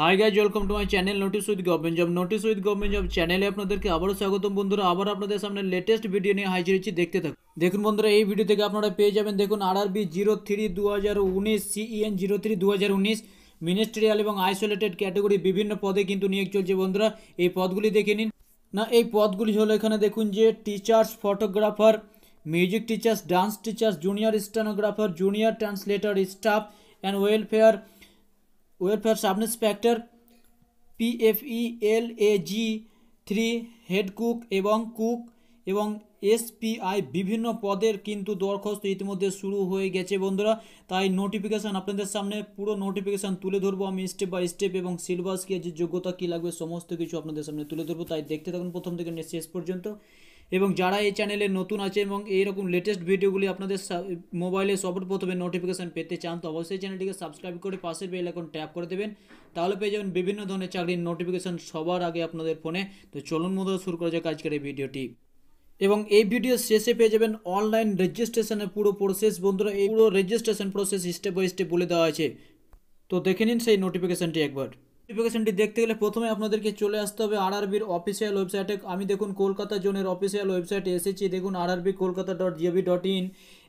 high guys welcome to my channel notice with government job notice with government job চ্যানেলে আপনাদেরকে আবারও স্বাগতম বন্ধুরা আবার আপনাদের সামনে লেটেস্ট ভিডিও নিয়ে হাজির হচ্ছি দেখতে থাকুন দেখুন বন্ধুরা এই ভিডিও থেকে আপনারা পেয়ে যাবেন দেখুন R R B zero three দু হাজার উনিশ সিইএন জিরো থ্রি দু হাজার উনিশ মিনিস্ট্রিয়াল এবং আইসোলেটেড ক্যাটাগরি বিভিন্ন পদে কিন্তু নিয়োগ চলছে বন্ধুরা এই পদগুলি দেখে নিন না এই পদগুলি হলো এখানে দেখুন যে teachers photographer music teachers dance teachers junior stenographer junior translator staff and welfare welfare sub inspector পিএফইএলএজি জি থ্রি হেড কুক এবং কুক এবং এসপিআই বিভিন্ন পদের কিন্তু দরখাস্ত ইতিমধ্যে শুরু হয়ে গেছে বন্ধুরা তাই নোটিফিকেশান আপনাদের সামনে পুরো নোটিফিকেশান তুলে ধরবো আমি স্টেপ বাই স্টেপ এবং সিলেবাস কি যে যোগ্যতা কী লাগবে সমস্ত কিছু আপনাদের সামনে তুলে ধরবো তাই দেখতে থাকুন প্রথম থেকে শেষ পর্যন্ত এবং যারা এই চ্যানেলে নতুন আছে এবং এইরকম লেটেস্ট ভিডিওগুলি আপনাদের মোবাইলে সবার প্রথমে নোটিফিকেশান পেতে চান তো অবশ্যই চ্যানেলটিকে সাবস্ক্রাইব করে পাশে বেল এখন ট্যাপ করে দেবেন তাহলে পেয়ে যাবেন বিভিন্ন ধরনের চাকরির নোটিফিকেশান সবার আগে আপনাদের ফোনে তো চলুন মতো শুরু করা যাক আজকের এই ভিডিওটি এবং এই ভিডিও শেষে পেয়ে যাবেন অনলাইন রেজিস্ট্রেশনের পুরো প্রসেস বন্ধুরা এই পুরো registration process step by step বলে দেওয়া আছে তো দেখে নিন সেই নোটিফিকেশানটি একবার নোটিফিকেশনটি দেখতে গেলে প্রথমে আপনাদেরকে চলে আসতে হবে আরআরবির অফিসিয়াল ওয়েবসাইটে আমি দেখুন কলকাতা জোনের অফিসিয়াল ওয়েবসাইটে এসেছি দেখুন RRB Kolkata dot gov dot in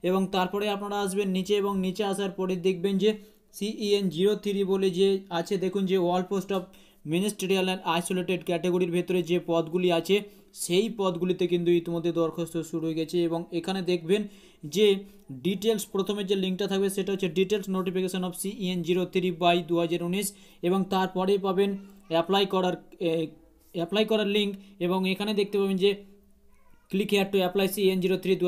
এবং তারপরে আপনারা আসবেন নিচে এবং নিচে আসার পরে দেখবেন যে সিইএন জিরো থ্রি বলে যে আছে দেখুন যে wall post of ministerial and isolated ক্যাটাগরির ভেতরে যে পদগুলি আছে সেই পদগুলিতে কিন্তু ইতিমধ্যে দরখাস্ত শুরু হয়ে গেছে এবং এখানে দেখবেন যে ডিটেলস প্রথমে যে লিঙ্কটা থাকবে সেটা হচ্ছে details notification of CEN zero three by দু এবং তারপরে পাবেন অ্যাপ্লাই করার অ্যাপ্লাই করার লিঙ্ক এবং এখানে দেখতে পাবেন যে click here to apply CEN zero three দু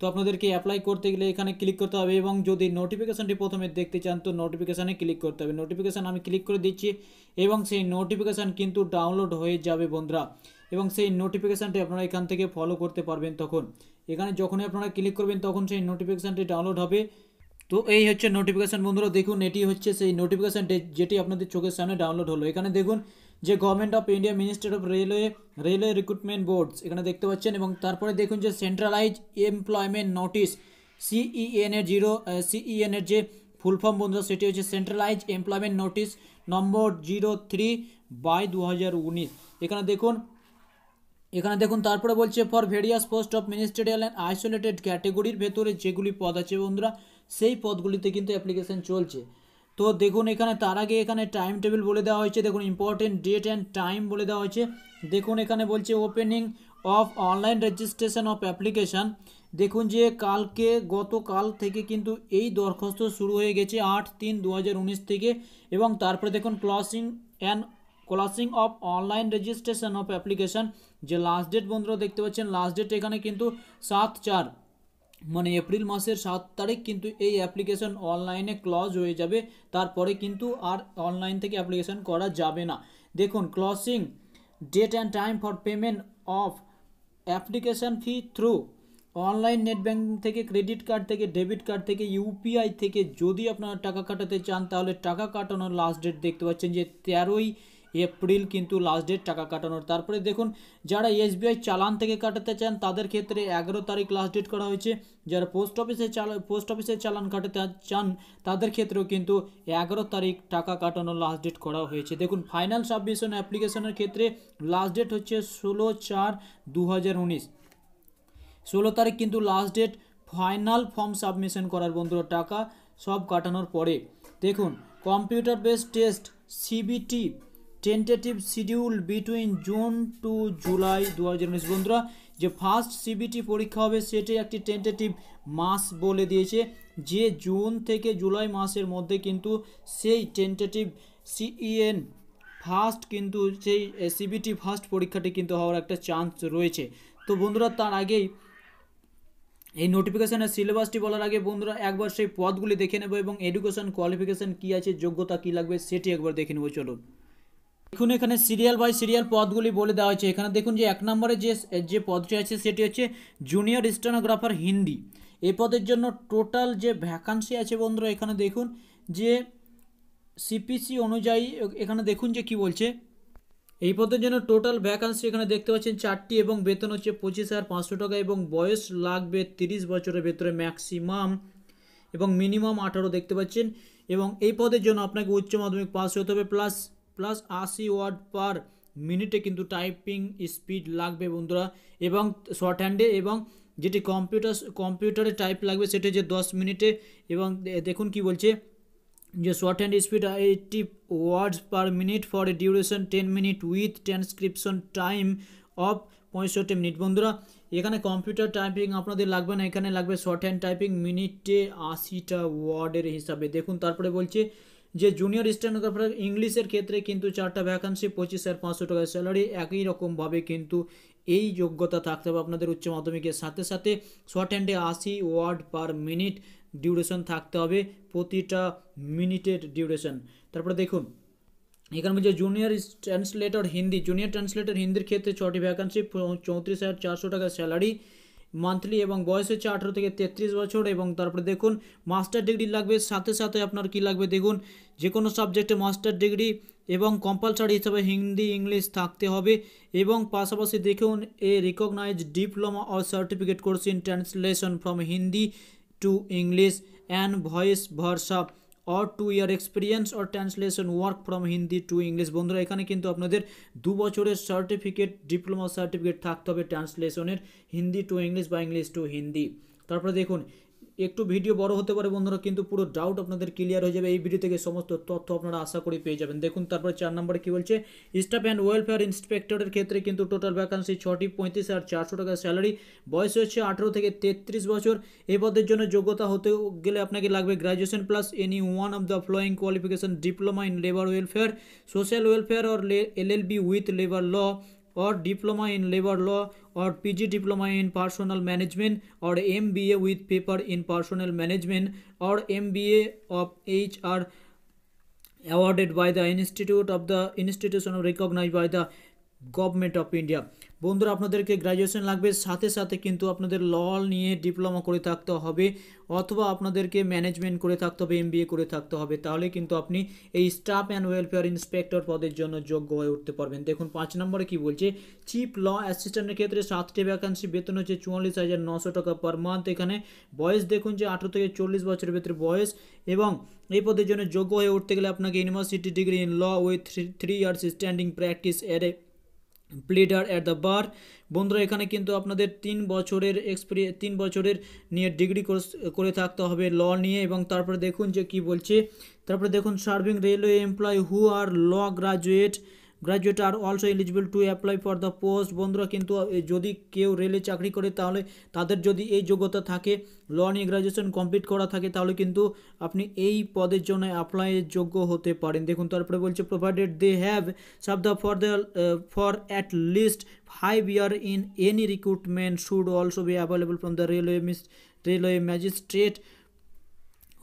তো আপনাদেরকে অ্যাপ্লাই করতে গেলে এখানে ক্লিক করতে হবে এবং যদি নোটিফিকেশানটি প্রথমে দেখতে চান তো নোটিফিকেশানে ক্লিক করতে হবে নোটিফিকেশান আমি ক্লিক করে দিচ্ছি এবং সেই নোটিফিকেশান কিন্তু ডাউনলোড হয়ে যাবে বন্ধুরা এবং সেই নোটিফিকেশানটি আপনারা এখান থেকে ফলো করতে পারবেন তখন এখানে যখনই আপনারা ক্লিক করবেন তখন সেই নোটিফিকেশানটি ডাউনলোড হবে তো এই হচ্ছে নোটিফিকেশান বন্ধুরা দেখুন এটি হচ্ছে সেই নোটিফিকেশান যেটি আপনাদের চোখের সামনে ডাউনলোড হলো এখানে দেখুন যে government of India minister of railway railway recruitment boards এখানে দেখতে পাচ্ছেন এবং তারপরে দেখুন যে সেন্ট্রালাইজ এমপ্লয়মেন্ট নোটিস সিইএনের জিরো সিইএনের যে ফুল ফর্ম বন্ধুরা সেটি হচ্ছে centralize employment notice number zero three by দু এখানে দেখুন এখানে দেখুন তারপরে বলছে for various post of ministerial and isolated ক্যাটেগরির ভেতরে যেগুলি পদ আছে বন্ধুরা সেই পদগুলিতে কিন্তু অ্যাপ্লিকেশন চলছে তো দেখুন এখানে তার আগে এখানে টাইম টেবিল বলে দেওয়া হয়েছে দেখুন ইম্পর্টেন্ট ডেট অ্যান্ড টাইম বলে দেওয়া হয়েছে দেখুন এখানে বলছে opening of online registration of application দেখুন যে কালকে গতকাল থেকে কিন্তু এই দরখাস্ত শুরু হয়ে গেছে আট তিন দু থেকে এবং তারপরে দেখুন closing and closing of online registration of application যে লাস্ট ডেট বন্ধুরা দেখতে পাচ্ছেন লাস্ট ডেট এখানে কিন্তু সাত চার মানে এপ্রিল মাসের সাত তারিখ কিন্তু এই অ্যাপ্লিকেশন অনলাইনে ক্লজ হয়ে যাবে তারপরে কিন্তু আর অনলাইন থেকে অ্যাপ্লিকেশন করা যাবে না দেখুন closing date and time for payment of application fee through online net banking থেকে ক্রেডিট কার্ড থেকে ডেবিট কার্ড থেকে ইউপিআই থেকে যদি আপনারা টাকা কাটাতে চান তাহলে টাকা কাটানোর লাস্ট ডেট দেখতে পাচ্ছেন যে তেরোই এপ্রিল কিন্তু লাস্ট ডেট টাকা কাটানোর তারপরে দেখুন যারা এসবিআই চালান থেকে কাটাতে চান তাদের ক্ষেত্রে এগারো তারিখ লাস্ট ডেট করা হয়েছে যারা পোস্ট অফিসে চালা পোস্ট অফিসে চালান কাটাতে চান তাদের ক্ষেত্রেও কিন্তু এগারো তারিখ টাকা কাটানোর লাস্ট ডেট করা হয়েছে দেখুন ফাইনাল সাবমিশন অ্যাপ্লিকেশনের ক্ষেত্রে লাস্ট ডেট হচ্ছে ষোলো চার দু হাজার উনিশ ষোলো তারিখ কিন্তু last date final form submission করার বন্ধুর টাকা সব কাটানোর পরে দেখুন computer base test CBT tentative schedule between June to July দু হাজার উনিশ বন্ধুরা যে ফার্স্ট সিবিটি পরীক্ষা হবে সেটি একটি টেন্টেটিভ মাস বলে দিয়েছে যে জুন থেকে জুলাই মাসের মধ্যে কিন্তু সেই টেন্টেটিভ সিইএন ফার্স্ট কিন্তু সেই সিবিটি ফার্স্ট পরীক্ষাটি কিন্তু হওয়ার একটা চান্স রয়েছে তো বন্ধুরা তার আগেই এই নোটিফিকেশানের সিলেবাসটি বলার আগে বন্ধুরা একবার সেই পদগুলি দেখে নেব এবং এডুকেশন কোয়ালিফিকেশান কী আছে যোগ্যতা কী লাগবে সেটি একবার দেখে নেব চলুন দেখুন এখানে সিরিয়াল বাই সিরিয়াল পদগুলি বলে দেওয়া হয়েছে এখানে দেখুন যে এক নম্বরে যে যে পদটি আছে সেটি হচ্ছে জুনিয়র স্টেনোগ্রাফার হিন্দি এ পদের জন্য টোটাল যে ভ্যাকান্সি আছে বন্ধুরা এখানে দেখুন যে সিপিসি অনুযায়ী এখানে দেখুন যে কি বলছে এই পদের জন্য টোটাল ভ্যাকান্সি এখানে দেখতে পাচ্ছেন চারটি এবং বেতন হচ্ছে পঁচিশ হাজার পাঁচশো টাকা এবং বয়স লাগবে তিরিশ বছরের ভেতরে ম্যাক্সিমাম এবং মিনিমাম আঠারো দেখতে পাচ্ছেন এবং এই পদের জন্য আপনাকে উচ্চ মাধ্যমিক পাস হতে হবে প্লাস প্লাস আর সি ওয়ার্ড পার মিনিটে কিন্তু টাইপিং স্পিড লাগবে বন্ধুরা এবং শর্ট হ্যান্ডে এবং যেটি কম্পিউটার কম্পিউটারে টাইপ লাগবে সেটা যে 10 মিনিটে এবং দেখুন কি বলছে যে short hand speed 80 words per minute for a duration 10 minute with transcription time of 65 minute বন্ধুরা এখানে কম্পিউটার টাইপিং আপনাদের লাগবে না এখানে লাগবে শর্ট হ্যান্ড টাইপিং মিনিটে 80 টা ওয়ার্ডের हिसाबে দেখুন তারপরে বলছে যে জুনিয়র স্টেনোগ্রাফার ইংলিশের ক্ষেত্রে কিন্তু চারটা ভ্যাকান্সি পঁচিশ হাজার পাঁচশো টাকার স্যালারি একই রকমভাবে কিন্তু এই যোগ্যতা থাকতে হবে আপনাদের উচ্চ মাধ্যমিকের সাথে সাথে শর্ট হ্যান্ডে আশি ওয়ার্ড পার মিনিট ডিউরেশন থাকতে হবে প্রতিটা মিনিটের ডিউরেশন তারপরে দেখুন এখানে যে junior translator Hindi junior translator হিন্দির ক্ষেত্রে ছটি ভ্যাকান্সি চৌত্রিশ হাজার চারশো টাকা স্যালারি মান্থলি এবং বয়স হচ্ছে আঠেরো থেকে তেত্রিশ বছর এবং তারপরে দেখুন মাস্টার ডিগ্রি লাগবে সাথে সাথে আপনার কি লাগবে দেখুন যে কোনো সাবজেক্টে মাস্টার ডিগ্রি এবং কম্পালসারি হিসাবে হিন্দি ইংলিশ থাকতে হবে এবং পাশাপাশি দেখুন a recognize diploma or certificate course in translation from Hindi to English and vice versa or two year experience or translation work from Hindi to English বন্ধুরা এখানে কিন্তু আপনাদের দু বছরের সার্টিফিকেট ডিপ্লোমা সার্টিফিকেট থাকতে হবে ট্রান্সলেশনের হিন্দি টু ইংলিশ বা ইংলিশ টু হিন্দি তারপরে দেখুন একটু ভিডিও বড় হতে পারে বন্ধুরা কিন্তু পুরো ডাউট আপনাদের ক্লিয়ার হয়ে যাবে এই ভিডিও থেকে সমস্ত তথ্য আপনারা আশা করে পেয়ে যাবেন দেখুন তারপরে চার নম্বরে কী বলছে স্টাফ অ্যান্ড ওয়েলফেয়ার ইন্সপেক্টরের ক্ষেত্রে কিন্তু টোটাল ভ্যাকান্সি ছটি পঁয়ত্রিশ আর চারশো টাকা স্যালারি বয়স হচ্ছে আঠেরো থেকে তেত্রিশ বছর এই পদের জন্য যোগ্যতা হতে গেলে আপনাকে লাগবে graduation plus any one of the following qualification diploma in labour welfare social welfare or L L B with labour law और डिप्लोमा इन लेबर लॉ और PG diploma in personnel management और MBA with paper in personnel management और MBA of HR awarded by the institute of the institution recognized by the government of India বন্ধুরা আপনাদেরকে graduation লাগবে সাথে সাথে কিন্তু আপনাদের ল নিয়ে ডিপ্লোমা করে থাকতে হবে অথবা আপনাদেরকে ম্যানেজমেন্ট করে থাকতে হবে এমবিএ করে থাকতে হবে তাহলে কিন্তু আপনি এই স্টাফ অ্যান্ড ওয়েলফেয়ার ইন্সপেক্টর পদের জন্য যোগ্য হয়ে উঠতে পারবেন দেখুন পাঁচ নম্বরে কি বলছে চিফ ল অ্যাসিস্ট্যান্টের ক্ষেত্রে সাতটি ভ্যাকান্সি বেতন হচ্ছে চুয়াল্লিশ হাজার নশো টাকা পার মান্থ এখানে বয়স দেখুন যে আঠেরো থেকে চল্লিশ বছরের ভেতরে বয়স এবং এই পদের জন্য যোগ্য হয়ে উঠতে গেলে আপনাকে university degree in law with three three years standing practice এর প্লেডার অ্যাট দ্য বার বন্ধুরা এখানে কিন্তু আপনাদের তিন বছরের এক্সপিরিয়ে তিন বছরের নিয়ে ডিগ্রি কোর্স করে থাকতে হবে ল নিয়ে এবং তারপরে দেখুন যে কি বলছে তারপরে দেখুন serving railway employ who are law graduate graduate are also eligible to apply for the post বন্ধুরা কিন্তু যদি কেউ রেলে চাকরি করে তাহলে তাদের যদি এই যোগ্যতা থাকে ল নিয়ে গ্র্যাজুয়েশন কমপ্লিট করা থাকে তাহলে কিন্তু আপনি এই পদের জন্য অ্যাপ্লাইয়ের যোগ্য হতে পারেন দেখুন তারপরে বলছে provided they have sub the for the for at least five year in any recruitment should also be available from the railway miss railway magistrate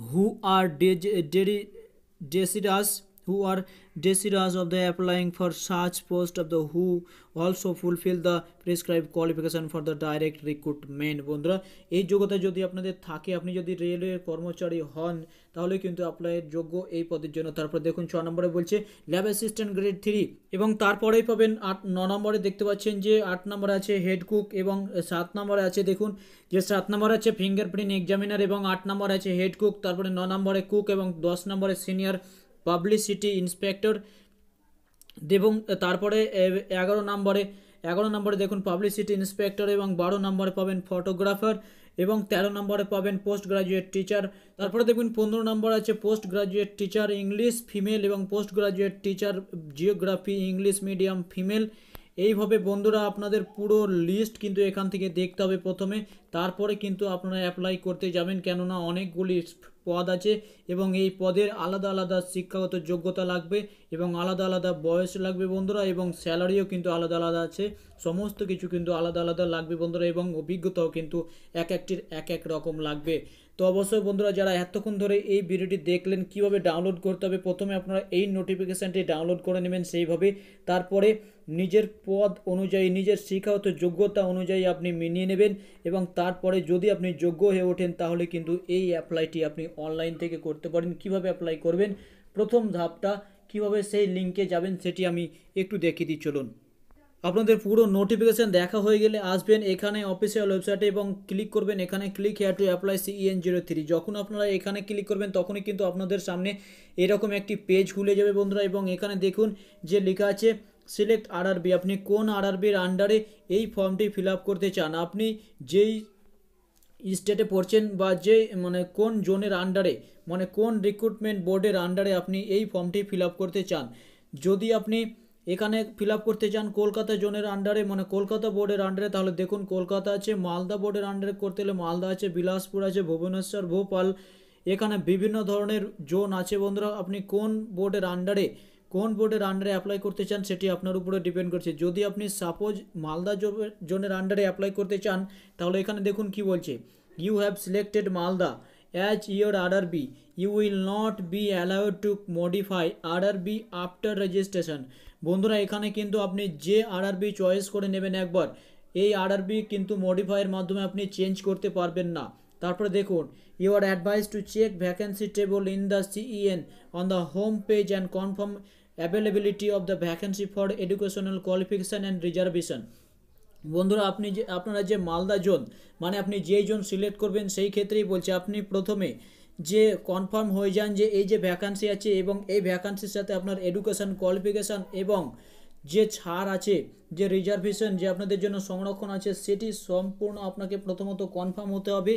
who are desirous who are desirous of the applying for such post of the who also fulfill the prescribe qualification for the direct recruitment বন্ধুরা এই যোগ্যতা যদি আপনাদের থাকে আপনি যদি রেলওয়ের কর্মচারী হন তাহলে কিন্তু আপনার যোগ্য এই পদের জন্য তারপর দেখুন ছ নম্বরে বলছে ল্যাব অ্যাসিস্ট্যান্ট গ্রেড থ্রি এবং তারপরেই পাবেন আট ন নম্বরে দেখতে পাচ্ছেন যে আট নম্বরে আছে হেড কুক এবং সাত নম্বরে আছে দেখুন যে সাত নম্বর আছে ফিঙ্গারপ্রিন্ট এক্সামিনার এবং আট নম্বর আছে হেড কুক তারপরে ন নম্বরে কুক এবং দশ নম্বরে সিনিয়র পাবলিসিটি ইন্সপেক্টর এবং তারপরে এগারো নম্বরে এগারো নম্বরে দেখুন পাবলিসিটি ইন্সপেক্টর এবং বারো নম্বরে পাবেন ফটোগ্রাফার এবং তেরো নম্বরে পাবেন পোস্ট গ্রাজুয়েট টিচার তারপরে দেখবেন পনেরো নম্বর আছে post graduate teacher English female এবং post graduate teacher geography English medium female এইভাবে বন্ধুরা আপনাদের পুরো লিস্ট কিন্তু এখান থেকে দেখতে হবে প্রথমে তারপরে কিন্তু আপনারা অ্যাপ্লাই করতে যাবেন কেননা অনেকগুলি পদ আছে এবং এই পদের আলাদা আলাদা শিক্ষাগত যোগ্যতা লাগবে এবং আলাদা আলাদা বয়স লাগবে বন্ধুরা এবং স্যালারিও কিন্তু আলাদা আলাদা আছে সমস্ত কিছু কিন্তু আলাদা আলাদা লাগবে বন্ধুরা এবং অভিজ্ঞতাও কিন্তু এক একটির এক এক রকম লাগবে তো অবশ্যই বন্ধুরা যারা এতক্ষণ ধরে এই ভিডিওটি দেখলেন কিভাবে ডাউনলোড করতে হবে প্রথমে আপনারা এই নোটিফিকেশানটি ডাউনলোড করে নেবেন সেইভাবে তারপরে নিজের পদ অনুযায়ী নিজের শিক্ষাগত যোগ্যতা অনুযায়ী আপনি মিনিয়ে নেবেন এবং তারপরে যদি আপনি যোগ্য হয়ে ওঠেন তাহলে কিন্তু এই অ্যাপ্লাইটি আপনি অনলাইন থেকে করতে পারেন কিভাবে অ্যাপ্লাই করবেন প্রথম ধাপটা কিভাবে সেই লিঙ্কে যাবেন সেটি আমি একটু দেখিয়ে দিই চলুন আপনাদের পুরো নোটিফিকেশান দেখা হয়ে গেলে আসবেন এখানে অফিসিয়াল ওয়েবসাইটে এবং ক্লিক করবেন এখানে click here to apply CEN zero three যখন আপনারা এখানে ক্লিক করবেন তখনই কিন্তু আপনাদের সামনে এরকম একটি পেজ খুলে যাবে বন্ধুরা এবং এখানে দেখুন যে লেখা আছে সিলেক্ট আরআরবি আপনি কোন আরআরবির আন্ডারে এই ফর্মটি ফিল করতে চান আপনি যেই স্টেটে পড়ছেন বা যে মানে কোন জোনের আন্ডারে মানে কোন রিক্রুটমেন্ট বোর্ডের আন্ডারে আপনি এই ফর্মটি ফিল করতে চান যদি আপনি এখানে ফিল করতে চান কলকাতা জোনের আন্ডারে মানে কলকাতা বোর্ডের আন্ডারে তাহলে দেখুন কলকাতা আছে মালদা বোর্ডের আন্ডারে করতে হলে মালদা আছে বিলাসপুর আছে ভুবনেশ্বর ভোপাল এখানে বিভিন্ন ধরনের জোন আছে বন্ধুরা আপনি কোন বোর্ডের আন্ডারে কোন বোর্ডের আন্ডারে অ্যাপ্লাই করতে চান সেটি আপনার উপরে ডিপেন্ড করছে যদি আপনি সাপোজ মালদা জোনের আন্ডারে অ্যাপ্লাই করতে চান তাহলে এখানে দেখুন কি বলছে you have selected Malda as B you will not be allowed to modify modify be after registration বন্ধুরা এখানে কিন্তু আপনি যে আরআরবি চয়েস করে নেবেন একবার এই বি কিন্তু মডিফাইয়ের মাধ্যমে আপনি চেঞ্জ করতে পারবেন না তারপরে দেখুন you are advise to check vacancy table in the CEN on the home page and confirm availability of the vacancy for educational qualification and reservation বন্ধুরা আপনি যে আপনারা যে মালদা জোন মানে আপনি যেই জোন সিলেক্ট করবেন সেই ক্ষেত্রেই বলছে আপনি প্রথমে যে কনফার্ম হয়ে যান যে এই যে ভ্যাকান্সি আছে এবং এই ভ্যাকান্সির সাথে আপনার এডুকেশান কোয়ালিফিকেশান এবং যে ছাড় আছে যে রিজার্ভেশন যে আপনাদের জন্য সংরক্ষণ আছে সেটি সম্পূর্ণ আপনাকে প্রথমত কনফার্ম হতে হবে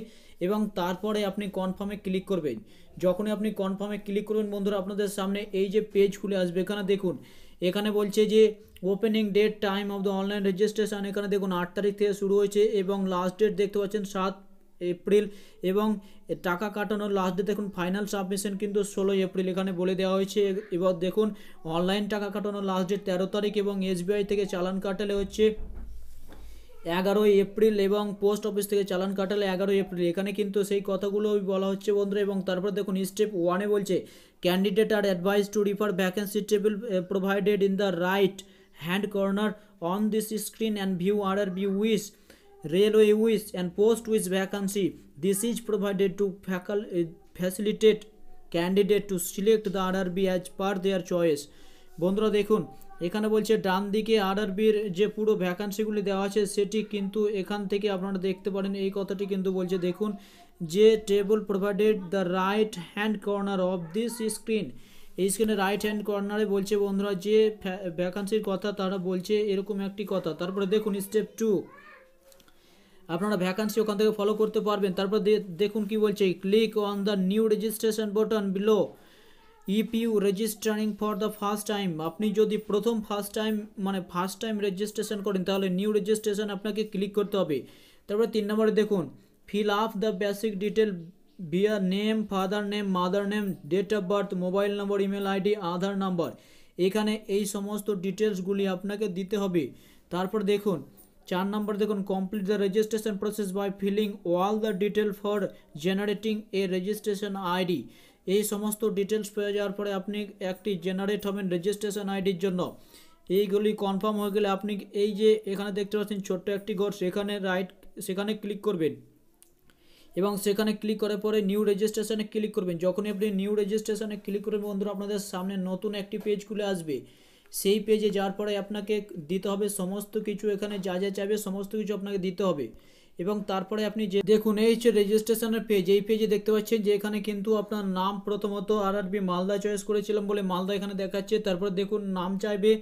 এবং তারপরে আপনি কনফার্মে ক্লিক করবেন যখনই আপনি কনফার্মে ক্লিক করবেন বন্ধুরা আপনাদের সামনে এই যে পেজ খুলে আসবে এখানে দেখুন এখানে বলছে যে opening date time of the online registration এখানে দেখুন আট তারিখ থেকে শুরু হয়েছে এবং লাস্ট ডেট দেখতে পাচ্ছেন সাত এপ্রিল এবং টাকা কাটানোর লাস্ট ডেট দেখুন ফাইনাল সাবমিশন কিন্তু ষোলোই এপ্রিল এখানে বলে দেওয়া হয়েছে এবার দেখুন অনলাইন টাকা কাটানোর লাস্ট ডেট তেরো তারিখ এবং এসবিআই থেকে চালান কাটালে হচ্ছে এগারোই এপ্রিল এবং পোস্ট অফিস থেকে চালান কাটালে এগারোই এপ্রিল এখানে কিন্তু সেই কথাগুলো বলা হচ্ছে বন্ধুরা এবং তারপর দেখুন স্টেপ ওয়ানে বলছে candidate are advise to refer vacancy table provided in the right hand corner on this screen and view R R B wise railway which and post which vacancy this is provided to eh, facilitate candidate to select the RRB as per their choice বন্ধুরা দেখুন এখানে বলছে ডান দিকে আরআরবির যে পুরো ভ্যাকান্সিগুলি দেওয়া আছে সেটি কিন্তু এখান থেকে আপনারা দেখতে পারেন এই কথাটি কিন্তু বলছে দেখুন যে table provided the right hand corner of this screen এই স্ক্রিনে রাইট হ্যান্ড কর্নারে বলছে বন্ধুরা যে ভ্যাকান্সির কথা তারা বলছে এরকম একটি কথা তারপরে দেখুন স্টেপ টু আপনারা ভ্যাকান্সি ওখান থেকে ফলো করতে পারবেন তারপর দেখুন কি বলছে click on the new registration button below ইপিউ you for the first time আপনি যদি প্রথম ফার্স্ট টাইম মানে ফার্স্ট টাইম রেজিস্ট্রেশন করেন তাহলে নিউ রেজিস্ট্রেশন আপনাকে ক্লিক করতে হবে তারপরে তিন নম্বরে দেখুন fill up the basic detail বিয়ার name father name mother name date of birth mobile number email ID Aadhaar number এখানে এই সমস্ত ডিটেলসগুলি আপনাকে দিতে হবে তারপর দেখুন চার নম্বর দেখুন complete the registration process by filling all the detail for generating a registration ID এই সমস্ত ডিটেলস পেয়ে যাওয়ার পরে আপনি একটি জেনারেট হবেন রেজিস্ট্রেশন আইডির জন্য এইগুলি কনফার্ম হয়ে গেলে আপনি এই যে এখানে দেখতে পাচ্ছেন ছোট্ট একটি ঘর সেখানে রাইট সেখানে ক্লিক করবেন এবং সেখানে ক্লিক করার পরে নিউ রেজিস্ট্রেশনে ক্লিক করবেন যখনই আপনি নিউ রেজিস্ট্রেশনে ক্লিক করবেন বন্ধুরা আপনাদের সামনে নতুন একটি পেজ খুলে আসবে সেই পেজে যাওয়ার পরে আপনাকে দিতে হবে সমস্ত কিছু এখানে যা যা চাইবে সমস্ত কিছু আপনাকে দিতে হবে এবং তারপরে আপনি যে দেখুন এই হচ্ছে রেজিস্ট্রেশনের পেজ এই পেজে দেখতে পাচ্ছেন যে এখানে কিন্তু আপনার নাম প্রথমত আর মালদা চয়েস করেছিলাম বলে মালদা এখানে দেখাচ্ছে তারপরে দেখুন নাম চাইবে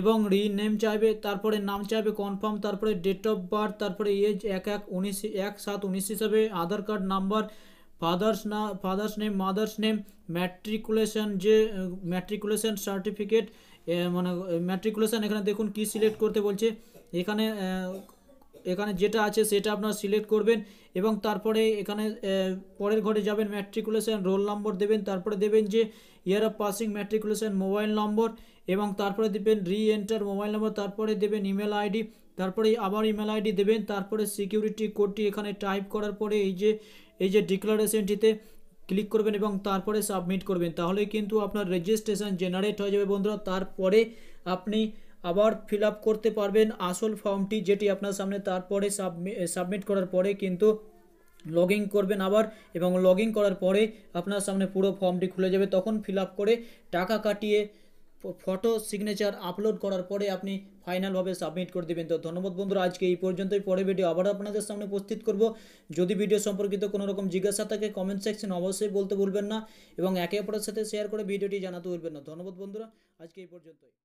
এবং রি নেম চাইবে তারপরে নাম চাইবে কনফার্ম তারপরে ডেট অফ বার্থ তারপরে এজ এক এক উনিশ এক সাত উনিশ হিসাবে আধার কার্ড নাম্বার ফাদার্স না father's name mother's name matriculation যে ম্যাট্রিকুলেশন সার্টিফিকেট মানে ম্যাট্রিকুলেশান এখানে দেখুন কি সিলেক্ট করতে বলছে এখানে এখানে যেটা আছে সেটা আপনারা সিলেক্ট করবেন এবং তারপরে এখানে পরের ঘরে যাবেন ম্যাট্রিকুলেশান রোল নম্বর দেবেন তারপরে দেবেন যে year of passing matriculation mobile number এবং তারপরে দেবেন রি এন্টার মোবাইল নম্বর তারপরে দেবেন ইমেল আইডি তারপরে আবার ইমেল আইডি দেবেন তারপরে সিকিউরিটি কোডটি এখানে টাইপ করার পরে এই যে এই যে ডিক্লারেশনটিতে ক্লিক করবেন এবং তারপরে সাবমিট করবেন তাহলেই কিন্তু আপনার রেজিস্ট্রেশন জেনারেট হয়ে যাবে বন্ধুরা তারপরে আপনি আবার ফিলআপ করতে পারবেন আসল ফর্মটি যেটি আপনার সামনে তারপরে সাবমিট সাবমিট করার পরে কিন্তু লগইন করবেন আবার এবং লগইন করার পরে আপনার সামনে পুরো ফর্মটি খুলে যাবে তখন ফিলআপ করে টাকা কাটিয়ে ফটো সিগনেচার আপলোড করার পরে আপনি ফাইনালভাবে সাবমিট করে দেবেন তো ধন্যবাদ বন্ধুরা আজকে এই পর্যন্তই পরে ভিডিও আবার আপনাদের সামনে উপস্থিত করব যদি ভিডিও সম্পর্কিত কোনো রকম জিজ্ঞাসা থাকে কমেন্ট সেকশন অবশ্যই বলতে ভুলবেন না এবং একে অপরের সাথে শেয়ার করে ভিডিওটি জানাতে ভুলবেন না ধন্যবাদ বন্ধুরা আজকে এই পর্যন্তই